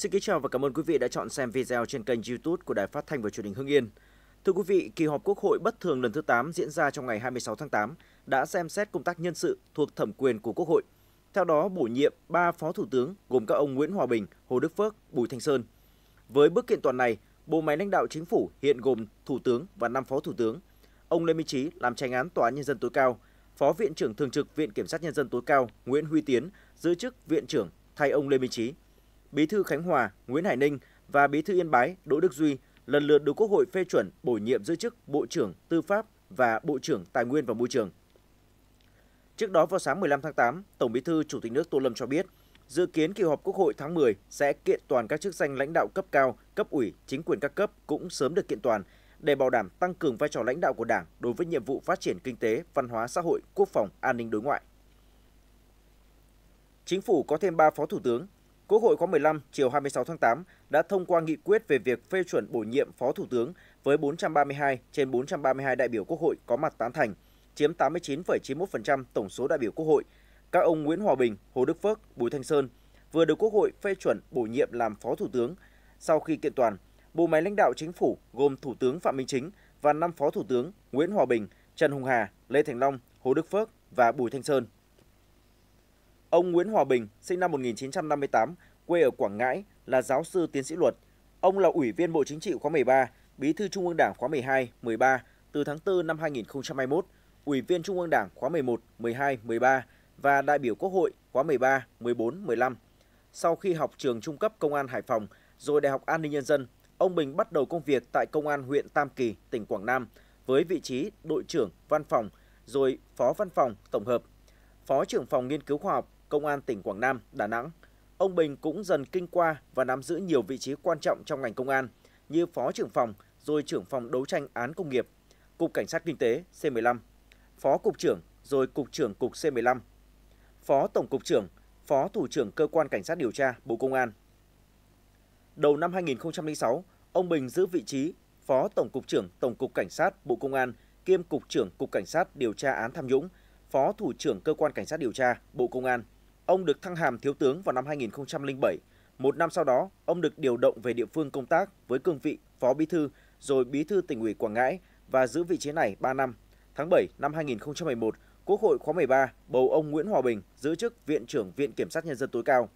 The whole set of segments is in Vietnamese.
Xin kính chào và cảm ơn quý vị đã chọn xem video trên kênh YouTube của Đài Phát thanh và Truyền hình Hưng Yên. Thưa quý vị, kỳ họp Quốc hội bất thường lần thứ 8 diễn ra trong ngày 26 tháng 8 đã xem xét công tác nhân sự thuộc thẩm quyền của Quốc hội. Theo đó, bổ nhiệm 3 phó thủ tướng gồm các ông Nguyễn Hòa Bình, Hồ Đức Phước, Bùi Thanh Sơn. Với bước kiện toàn này, bộ máy lãnh đạo chính phủ hiện gồm thủ tướng và 5 phó thủ tướng. Ông Lê Minh Chí làm tranh án tòa án nhân dân tối cao, Phó Viện trưởng Thường trực Viện Kiểm sát Nhân dân tối cao Nguyễn Huy Tiến giữ chức Viện trưởng thay ông Lê Minh Chí. Bí thư Khánh Hòa Nguyễn Hải Ninh và Bí thư Yên Bái Đỗ Đức Duy lần lượt được Quốc hội phê chuẩn bổ nhiệm giữ chức Bộ trưởng Tư pháp và Bộ trưởng Tài nguyên và Môi trường. Trước đó vào sáng 15 tháng 8, Tổng Bí thư Chủ tịch nước Tô Lâm cho biết, dự kiến kỳ họp Quốc hội tháng 10 sẽ kiện toàn các chức danh lãnh đạo cấp cao, cấp ủy, chính quyền các cấp cũng sớm được kiện toàn để bảo đảm tăng cường vai trò lãnh đạo của Đảng đối với nhiệm vụ phát triển kinh tế, văn hóa xã hội, quốc phòng, an ninh đối ngoại. Chính phủ có thêm 3 phó thủ tướng Quốc hội khóa 15 chiều 26 tháng 8 đã thông qua nghị quyết về việc phê chuẩn bổ nhiệm Phó Thủ tướng với 432 trên 432 đại biểu Quốc hội có mặt tán thành, chiếm 89,91% tổng số đại biểu Quốc hội. Các ông Nguyễn Hòa Bình, Hồ Đức Phước, Bùi Thanh Sơn vừa được Quốc hội phê chuẩn bổ nhiệm làm Phó Thủ tướng. Sau khi kiện toàn, bộ máy lãnh đạo chính phủ gồm Thủ tướng Phạm Minh Chính và năm Phó Thủ tướng Nguyễn Hòa Bình, Trần Hùng Hà, Lê Thành Long, Hồ Đức Phước và Bùi Thanh Sơn Ông Nguyễn Hòa Bình, sinh năm 1958, quê ở Quảng Ngãi, là giáo sư tiến sĩ luật. Ông là Ủy viên Bộ Chính trị khóa 13, Bí thư Trung ương Đảng khóa 12, 13 từ tháng 4 năm 2021, Ủy viên Trung ương Đảng khóa 11, 12, 13 và đại biểu Quốc hội khóa 13, 14, 15. Sau khi học trường trung cấp Công an Hải Phòng, rồi Đại học An ninh Nhân dân, ông Bình bắt đầu công việc tại Công an huyện Tam Kỳ, tỉnh Quảng Nam với vị trí đội trưởng văn phòng, rồi phó văn phòng tổng hợp, phó trưởng phòng nghiên cứu khoa học Công an tỉnh Quảng Nam, Đà Nẵng. Ông Bình cũng dần kinh qua và nắm giữ nhiều vị trí quan trọng trong ngành công an như Phó trưởng phòng, rồi trưởng phòng đấu tranh án công nghiệp, Cục Cảnh sát Kinh tế C15, Phó Cục trưởng, rồi Cục trưởng Cục C15, Phó Tổng Cục trưởng, Phó Thủ trưởng Cơ quan Cảnh sát Điều tra Bộ Công an. Đầu năm 2006, ông Bình giữ vị trí Phó Tổng Cục trưởng Tổng Cục Cảnh sát Bộ Công an kiêm Cục trưởng Cục Cảnh sát Điều tra án tham nhũng, Phó Thủ trưởng Cơ quan Cảnh sát Điều tra Bộ Công an. Ông được thăng hàm thiếu tướng vào năm 2007. Một năm sau đó, ông được điều động về địa phương công tác với cương vị phó bí thư, rồi bí thư tỉnh ủy Quảng Ngãi và giữ vị trí này 3 năm. Tháng 7 năm 2011, Quốc hội khóa 13 bầu ông Nguyễn Hòa Bình giữ chức Viện trưởng Viện Kiểm sát Nhân dân tối cao.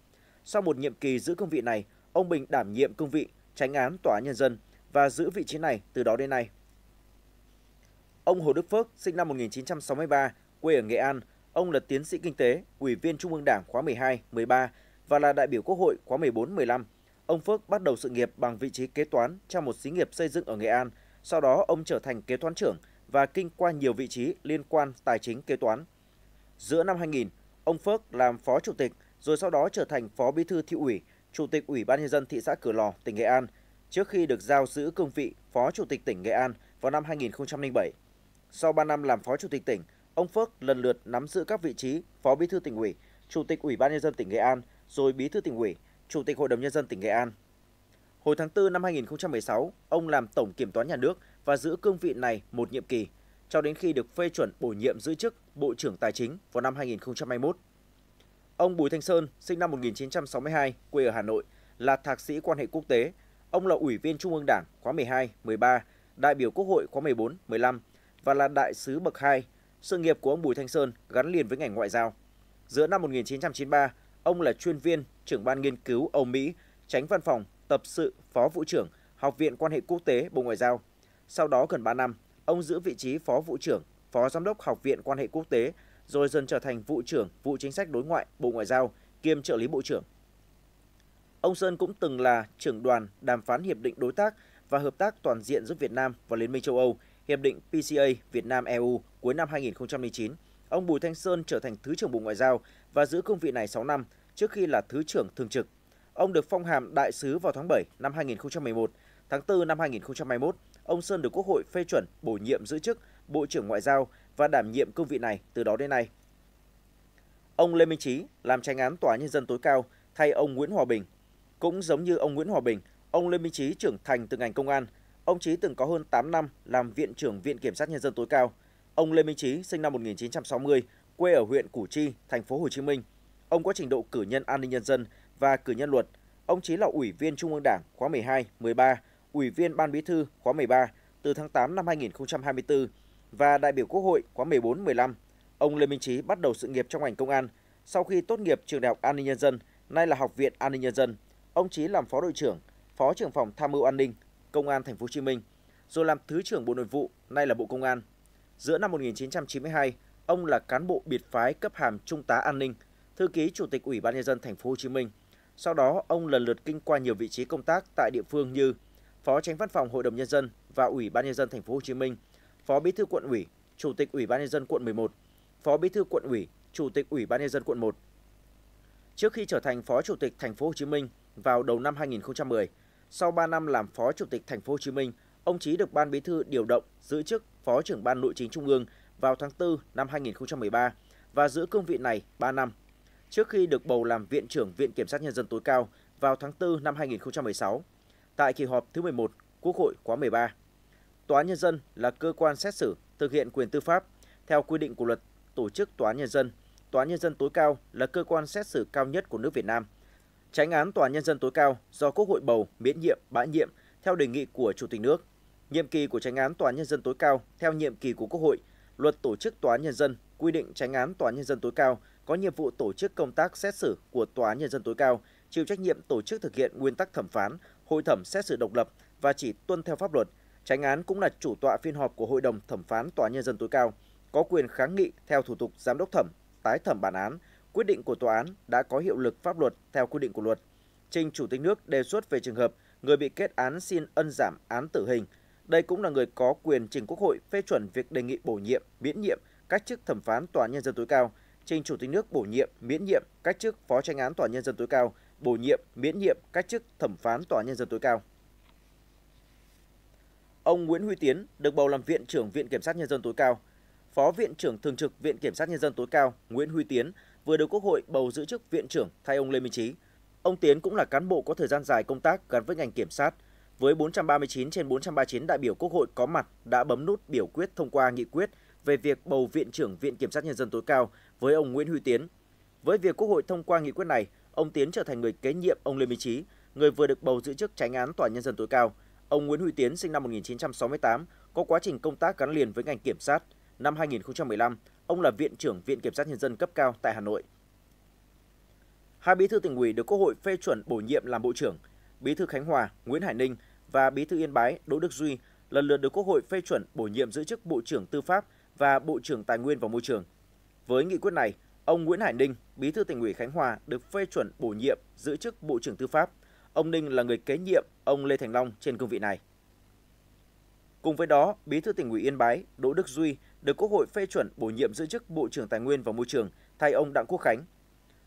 Sau một nhiệm kỳ giữ cương vị này, ông Bình đảm nhiệm cương vị tránh án Tòa án Nhân dân và giữ vị trí này từ đó đến nay. Ông Hồ Đức Phước, sinh năm 1963, quê ở Nghệ An, Ông là tiến sĩ kinh tế, Ủy viên Trung ương Đảng khóa 12, 13 và là đại biểu Quốc hội khóa 14, 15. Ông Phước bắt đầu sự nghiệp bằng vị trí kế toán trong một xí nghiệp xây dựng ở Nghệ An. Sau đó ông trở thành kế toán trưởng và kinh qua nhiều vị trí liên quan tài chính kế toán. Giữa năm 2000, ông Phước làm phó chủ tịch rồi sau đó trở thành phó bí thư thị ủy, chủ tịch Ủy ban nhân dân thị xã Cửa Lò, tỉnh Nghệ An trước khi được giao giữ cương vị phó chủ tịch tỉnh Nghệ An vào năm 2007. Sau 3 năm làm phó chủ tịch tỉnh, ông Phước lần lượt nắm giữ các vị trí Phó Bí thư tỉnh ủy, Chủ tịch Ủy ban nhân dân tỉnh Nghệ An, rồi Bí thư tỉnh ủy, Chủ tịch Hội đồng nhân dân tỉnh Nghệ An. Hồi tháng 4 năm 2016, ông làm Tổng Kiểm toán Nhà nước và giữ cương vị này một nhiệm kỳ, cho đến khi được phê chuẩn bổ nhiệm giữ chức Bộ trưởng Tài chính vào năm 2021. Ông Bùi Thanh Sơn, sinh năm 1962, quê ở Hà Nội, là thạc sĩ quan hệ quốc tế. Ông là Ủy viên Trung ương Đảng khóa 12, 13, đại biểu Quốc hội khóa 14, 15 và là đại sứ bậc 2 sự nghiệp của ông Bùi Thanh Sơn gắn liền với ngành ngoại giao. Giữa năm 1993, ông là chuyên viên, trưởng ban nghiên cứu Âu Mỹ, tránh văn phòng, tập sự, phó vụ trưởng, Học viện Quan hệ Quốc tế Bộ Ngoại giao. Sau đó gần 3 năm, ông giữ vị trí phó vụ trưởng, phó giám đốc Học viện Quan hệ Quốc tế, rồi dần trở thành vụ trưởng vụ chính sách đối ngoại Bộ Ngoại giao kiêm trợ lý bộ trưởng. Ông Sơn cũng từng là trưởng đoàn đàm phán hiệp định đối tác và hợp tác toàn diện giữa Việt Nam và Liên minh châu Âu Hiệp định PCA Việt Nam-EU cuối năm 2009, ông Bùi Thanh Sơn trở thành Thứ trưởng Bộ Ngoại giao và giữ cương vị này 6 năm trước khi là Thứ trưởng Thường trực. Ông được phong hàm đại sứ vào tháng 7 năm 2011. Tháng 4 năm 2021, ông Sơn được Quốc hội phê chuẩn bổ nhiệm giữ chức Bộ trưởng Ngoại giao và đảm nhiệm cương vị này từ đó đến nay. Ông Lê Minh Trí làm tranh án Tòa Nhân dân tối cao thay ông Nguyễn Hòa Bình. Cũng giống như ông Nguyễn Hòa Bình, ông Lê Minh Trí trưởng thành từ ngành công an, Ông Chí từng có hơn 8 năm làm Viện trưởng Viện Kiểm sát Nhân dân tối cao. Ông Lê Minh Chí sinh năm 1960, quê ở huyện Củ Chi, thành phố Hồ Chí Minh. Ông có trình độ cử nhân an ninh nhân dân và cử nhân luật. Ông Chí là Ủy viên Trung ương Đảng khóa 12, 13, Ủy viên Ban Bí thư khóa 13 từ tháng 8 năm 2024 và đại biểu Quốc hội khóa 14, 15. Ông Lê Minh Chí bắt đầu sự nghiệp trong ngành công an sau khi tốt nghiệp trường Đại học An ninh nhân dân, nay là Học viện An ninh nhân dân. Ông Chí làm phó đội trưởng, phó trưởng phòng tham mưu an ninh Công an Thành phố Hồ Chí Minh, rồi làm Thứ trưởng Bộ Nội vụ, nay là Bộ Công an. Giữa năm 1992, ông là cán bộ biệt phái cấp hàm Trung tá An ninh, thư ký Chủ tịch Ủy ban nhân dân Thành phố Hồ Chí Minh. Sau đó, ông lần lượt kinh qua nhiều vị trí công tác tại địa phương như Phó Tránh Văn phòng Hội đồng nhân dân và Ủy ban nhân dân Thành phố Hồ Chí Minh, Phó Bí thư quận ủy, Chủ tịch Ủy ban nhân dân quận 11, Phó Bí thư quận ủy, Chủ tịch Ủy ban nhân dân quận 1. Trước khi trở thành Phó Chủ tịch Thành phố Hồ Chí Minh vào đầu năm 2010, sau 3 năm làm Phó Chủ tịch Thành phố Hồ Chí Minh, ông Chí được Ban Bí thư điều động giữ chức Phó trưởng Ban Nội chính Trung ương vào tháng 4 năm 2013 và giữ cương vị này 3 năm. Trước khi được bầu làm Viện trưởng Viện Kiểm sát Nhân dân tối cao vào tháng 4 năm 2016, tại kỳ họp thứ 11 Quốc hội khóa 13. Tòa án Nhân dân là cơ quan xét xử thực hiện quyền tư pháp theo quy định của luật tổ chức Tòa án Nhân dân. Tòa án Nhân dân tối cao là cơ quan xét xử cao nhất của nước Việt Nam tránh án Tòa Nhân dân tối cao do Quốc hội bầu miễn nhiệm, bãi nhiệm theo đề nghị của Chủ tịch nước. Nhiệm kỳ của tránh án Tòa Nhân dân tối cao theo nhiệm kỳ của Quốc hội, luật tổ chức Tòa Nhân dân quy định tránh án Tòa Nhân dân tối cao có nhiệm vụ tổ chức công tác xét xử của Tòa Nhân dân tối cao, chịu trách nhiệm tổ chức thực hiện nguyên tắc thẩm phán, hội thẩm xét xử độc lập và chỉ tuân theo pháp luật. Tránh án cũng là chủ tọa phiên họp của Hội đồng Thẩm phán Tòa Nhân dân tối cao, có quyền kháng nghị theo thủ tục giám đốc thẩm, tái thẩm bản án, quyết định của tòa án đã có hiệu lực pháp luật theo quy định của luật. Trình Chủ tịch nước đề xuất về trường hợp người bị kết án xin ân giảm án tử hình. Đây cũng là người có quyền trình Quốc hội phê chuẩn việc đề nghị bổ nhiệm, miễn nhiệm các chức thẩm phán Tòa nhân dân tối cao, trình Chủ tịch nước bổ nhiệm, miễn nhiệm các chức phó tranh án Tòa nhân dân tối cao, bổ nhiệm, miễn nhiệm các chức thẩm phán Tòa nhân dân tối cao. Ông Nguyễn Huy Tiến được bầu làm viện trưởng Viện Kiểm sát nhân dân tối cao. Phó viện trưởng thường trực Viện Kiểm sát nhân dân tối cao Nguyễn Huy Tiến vừa được Quốc hội bầu giữ chức Viện trưởng thay ông Lê Minh Trí. Ông Tiến cũng là cán bộ có thời gian dài công tác gắn với ngành kiểm sát. Với 439 trên 439 đại biểu Quốc hội có mặt đã bấm nút biểu quyết thông qua nghị quyết về việc bầu Viện trưởng Viện Kiểm sát Nhân dân tối cao với ông Nguyễn Huy Tiến. Với việc Quốc hội thông qua nghị quyết này, ông Tiến trở thành người kế nhiệm ông Lê Minh Trí, người vừa được bầu giữ chức tránh án Tòa Nhân dân tối cao. Ông Nguyễn Huy Tiến sinh năm 1968, có quá trình công tác gắn liền với ngành kiểm sát – năm 2015, ông là Viện trưởng Viện Kiểm sát Nhân dân cấp cao tại Hà Nội. Hai bí thư tỉnh ủy được Quốc hội phê chuẩn bổ nhiệm làm Bộ trưởng, Bí thư Khánh Hòa Nguyễn Hải Ninh và Bí thư Yên Bái Đỗ Đức Duy lần lượt được Quốc hội phê chuẩn bổ nhiệm giữ chức Bộ trưởng Tư pháp và Bộ trưởng Tài nguyên và Môi trường. Với nghị quyết này, ông Nguyễn Hải Ninh, Bí thư tỉnh ủy Khánh Hòa được phê chuẩn bổ nhiệm giữ chức Bộ trưởng Tư pháp. Ông Ninh là người kế nhiệm ông Lê Thành Long trên cương vị này. Cùng với đó, Bí thư tỉnh ủy Yên Bái Đỗ Đức Duy được Quốc hội phê chuẩn bổ nhiệm giữ chức Bộ trưởng Tài nguyên và Môi trường thay ông Đặng Quốc Khánh.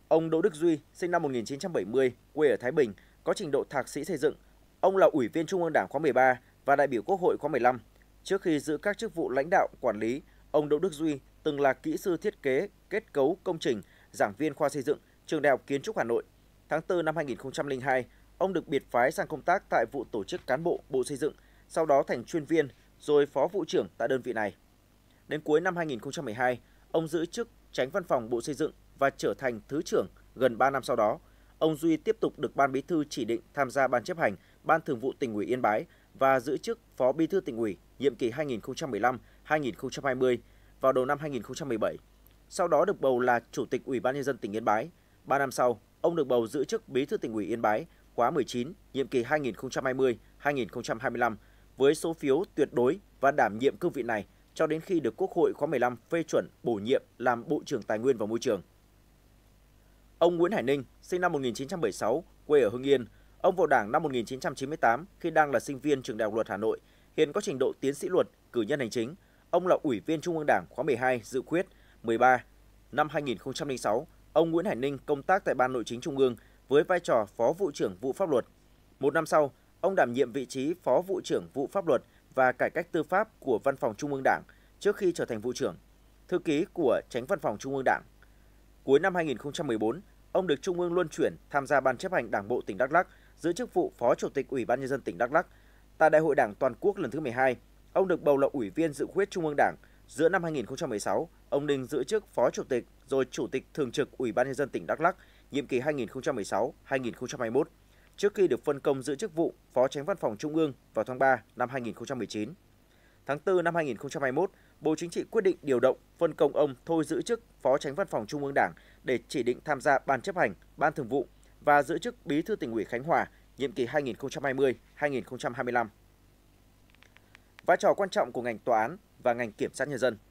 Ông Đỗ Đức Duy, sinh năm 1970, quê ở Thái Bình, có trình độ thạc sĩ xây dựng. Ông là Ủy viên Trung ương Đảng khóa 13 và đại biểu Quốc hội khóa 15. Trước khi giữ các chức vụ lãnh đạo, quản lý, ông Đỗ Đức Duy từng là kỹ sư thiết kế, kết cấu công trình, giảng viên khoa xây dựng, trường Đại học Kiến trúc Hà Nội. Tháng 4 năm 2002, ông được biệt phái sang công tác tại vụ tổ chức cán bộ Bộ Xây dựng – sau đó thành chuyên viên, rồi phó vụ trưởng tại đơn vị này. Đến cuối năm 2012, ông giữ chức tránh văn phòng Bộ Xây dựng và trở thành thứ trưởng gần 3 năm sau đó. Ông Duy tiếp tục được ban bí thư chỉ định tham gia ban chấp hành Ban Thường vụ tỉnh ủy Yên Bái và giữ chức phó bí thư tỉnh ủy nhiệm kỳ 2015-2020 vào đầu năm 2017. Sau đó được bầu là chủ tịch Ủy ban nhân dân tỉnh Yên Bái. 3 năm sau, ông được bầu giữ chức bí thư tỉnh ủy Yên Bái khóa 19, nhiệm kỳ 2020-2025 với số phiếu tuyệt đối và đảm nhiệm cương vị này cho đến khi được Quốc hội khóa 15 phê chuẩn bổ nhiệm làm Bộ trưởng Tài nguyên và Môi trường. Ông Nguyễn Hải Ninh, sinh năm 1976, quê ở Hưng Yên, ông vào Đảng năm 1998 khi đang là sinh viên trường Đại học Luật Hà Nội, hiện có trình độ tiến sĩ luật, cử nhân hành chính. Ông là Ủy viên Trung ương Đảng khóa 12 dự khuyết 13. Năm 2006, ông Nguyễn Hải Ninh công tác tại Ban Nội chính Trung ương với vai trò Phó vụ trưởng vụ pháp luật. Một năm sau, Ông đảm nhiệm vị trí Phó Vụ trưởng Vụ Pháp luật và Cải cách Tư pháp của Văn phòng Trung ương Đảng trước khi trở thành Vụ trưởng, thư ký của Tránh Văn phòng Trung ương Đảng. Cuối năm 2014, ông được Trung ương luân chuyển tham gia Ban chấp hành Đảng bộ tỉnh Đắk Lắk, giữ chức vụ Phó Chủ tịch Ủy ban Nhân dân tỉnh Đắk Lắk. Tại Đại hội Đảng Toàn quốc lần thứ 12, ông được bầu là Ủy viên dự khuyết Trung ương Đảng. Giữa năm 2016, ông Ninh giữ chức Phó Chủ tịch rồi Chủ tịch Thường trực Ủy ban Nhân dân tỉnh Đắk Lắk, nhiệm kỳ 2016-2021 trước khi được phân công giữ chức vụ Phó Tránh Văn phòng Trung ương vào tháng 3 năm 2019. Tháng 4 năm 2021, Bộ Chính trị quyết định điều động phân công ông thôi giữ chức Phó Tránh Văn phòng Trung ương Đảng để chỉ định tham gia Ban chấp hành, Ban thường vụ và giữ chức Bí thư tỉnh ủy Khánh Hòa nhiệm kỳ 2020-2025. Vai trò quan trọng của ngành tòa án và ngành kiểm sát nhân dân –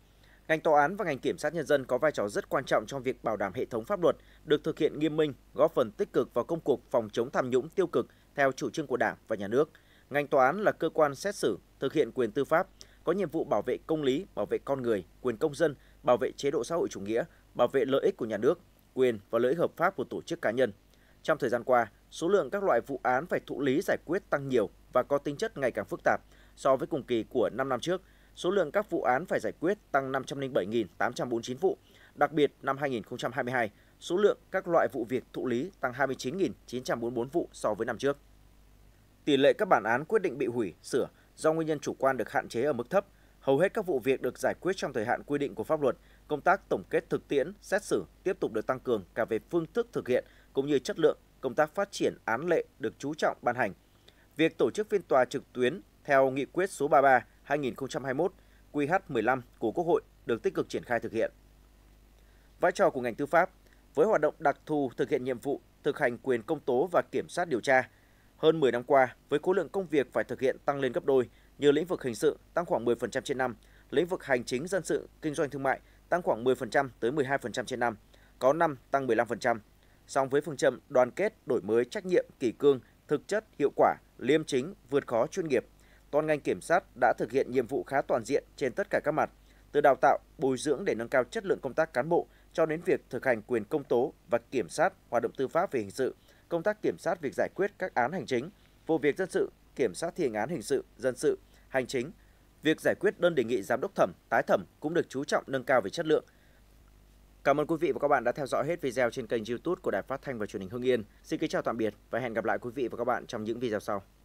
Ngành tòa án và ngành kiểm sát nhân dân có vai trò rất quan trọng trong việc bảo đảm hệ thống pháp luật được thực hiện nghiêm minh, góp phần tích cực vào công cuộc phòng chống tham nhũng tiêu cực theo chủ trương của Đảng và nhà nước. Ngành tòa án là cơ quan xét xử, thực hiện quyền tư pháp, có nhiệm vụ bảo vệ công lý, bảo vệ con người, quyền công dân, bảo vệ chế độ xã hội chủ nghĩa, bảo vệ lợi ích của nhà nước, quyền và lợi ích hợp pháp của tổ chức cá nhân. Trong thời gian qua, số lượng các loại vụ án phải thụ lý giải quyết tăng nhiều và có tính chất ngày càng phức tạp so với cùng kỳ của 5 năm trước – số lượng các vụ án phải giải quyết tăng 507.849 vụ. Đặc biệt, năm 2022, số lượng các loại vụ việc thụ lý tăng 29.944 vụ so với năm trước. Tỷ lệ các bản án quyết định bị hủy, sửa do nguyên nhân chủ quan được hạn chế ở mức thấp. Hầu hết các vụ việc được giải quyết trong thời hạn quy định của pháp luật. Công tác tổng kết thực tiễn, xét xử tiếp tục được tăng cường cả về phương thức thực hiện cũng như chất lượng. Công tác phát triển án lệ được chú trọng ban hành. Việc tổ chức phiên tòa trực tuyến theo nghị quyết số 33 2021 QH15 của Quốc hội được tích cực triển khai thực hiện. Vai trò của ngành tư pháp với hoạt động đặc thù thực hiện nhiệm vụ thực hành quyền công tố và kiểm sát điều tra. Hơn 10 năm qua, với khối lượng công việc phải thực hiện tăng lên gấp đôi, như lĩnh vực hình sự tăng khoảng 10% trên năm, lĩnh vực hành chính dân sự, kinh doanh thương mại tăng khoảng 10% tới 12% trên năm, có năm tăng 15%. Song với phương châm đoàn kết, đổi mới, trách nhiệm, kỷ cương, thực chất, hiệu quả, liêm chính, vượt khó chuyên nghiệp, toàn ngành kiểm sát đã thực hiện nhiệm vụ khá toàn diện trên tất cả các mặt, từ đào tạo, bồi dưỡng để nâng cao chất lượng công tác cán bộ cho đến việc thực hành quyền công tố và kiểm sát hoạt động tư pháp về hình sự, công tác kiểm sát việc giải quyết các án hành chính, vụ việc dân sự, kiểm sát thi hành án hình sự, dân sự, hành chính. Việc giải quyết đơn đề nghị giám đốc thẩm, tái thẩm cũng được chú trọng nâng cao về chất lượng. Cảm ơn quý vị và các bạn đã theo dõi hết video trên kênh YouTube của Đài Phát thanh và Truyền hình Hưng Yên. Xin kính chào tạm biệt và hẹn gặp lại quý vị và các bạn trong những video sau.